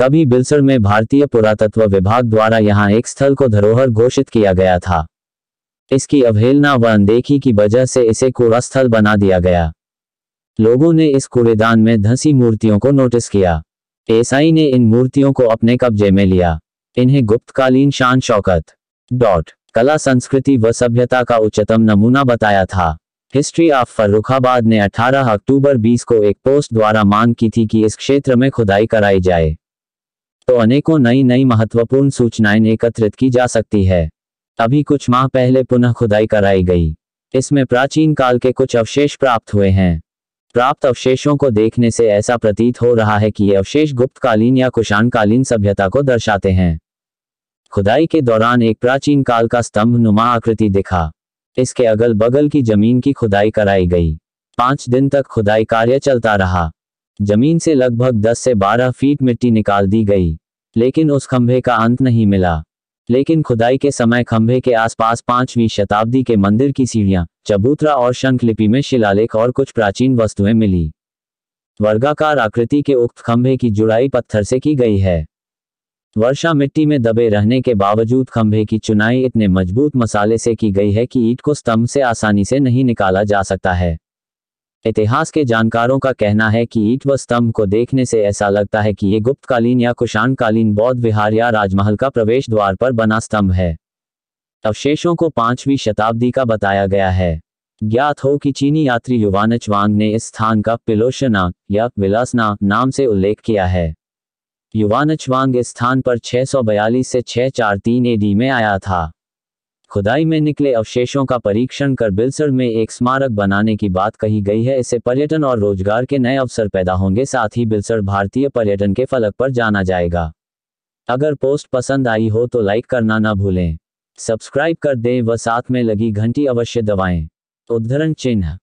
कभी बिलसर में भारतीय पुरातत्व विभाग द्वारा यहाँ एक स्थल को धरोहर घोषित किया गया था इसकी अवहेलना व अनदेखी की वजह से इसे कूड़ा स्थल बना दिया गया लोगों ने इस कूड़ेदान में धंसी मूर्तियों को नोटिस किया एसआई ने इन मूर्तियों को अपने कब्जे में लिया इन्हें गुप्तकालीन शान शौकत डॉट कला संस्कृति व सभ्यता का उच्चतम नमूना बताया था हिस्ट्री ऑफ फर्रुखाबाद ने 18 अक्टूबर 20 को एक पोस्ट द्वारा मांग की थी कि इस क्षेत्र में खुदाई कराई जाए तो अनेकों नई नई महत्वपूर्ण सूचनाएं एकत्रित की जा सकती है अभी कुछ माह पहले पुनः खुदाई कराई गई इसमें प्राचीन काल के कुछ अवशेष प्राप्त हुए हैं प्राप्त अवशेषों को देखने से ऐसा प्रतीत हो रहा है कि ये अवशेष गुप्तकालीन या कुशाणकालीन सभ्यता को दर्शाते हैं खुदाई के दौरान एक प्राचीन काल का स्तंभ नुमा आकृति दिखा इसके अगल बगल की जमीन की खुदाई कराई गई पांच दिन तक खुदाई कार्य चलता रहा जमीन से लगभग 10 से 12 फीट मिट्टी निकाल दी गई लेकिन उस खंभे का अंत नहीं मिला लेकिन खुदाई के समय खंभे के आसपास पांचवीं शताब्दी के मंदिर की सीढ़ियां चबूतरा और शंख लिपि में शिलालेख और कुछ प्राचीन वस्तुएं मिली वर्गाकार आकृति के उक्त खंभे की जुड़ाई पत्थर से की गई है वर्षा मिट्टी में दबे रहने के बावजूद खंभे की चुनाई इतने मजबूत मसाले से की गई है कि ईट को स्तंभ से आसानी से नहीं निकाला जा सकता है इतिहास के जानकारों का कहना है कि ईट व स्तंभ को देखने से ऐसा लगता है कि ये गुप्तकालीन या कुशाणकालीन बौद्ध विहार या राजमहल का प्रवेश द्वार पर बना स्तंभ है अवशेषों को पांचवी शताब्दी का बताया गया है ज्ञात हो कि चीनी यात्री युवानच वांग ने इस स्थान का पिलोशना या विलासना नाम से उल्लेख किया है युवानच वांग इस स्थान पर 642 से 643 एडी में आया था खुदाई में निकले अवशेषों का परीक्षण कर बिलसर में एक स्मारक बनाने की बात कही गई है इससे पर्यटन और रोजगार के नए अवसर पैदा होंगे साथ ही बिलसर भारतीय पर्यटन के फलक पर जाना जाएगा अगर पोस्ट पसंद आई हो तो लाइक करना न भूलें सब्सक्राइब कर दें व साथ में लगी घंटी अवश्य दबाएं उद्धरण चिन्ह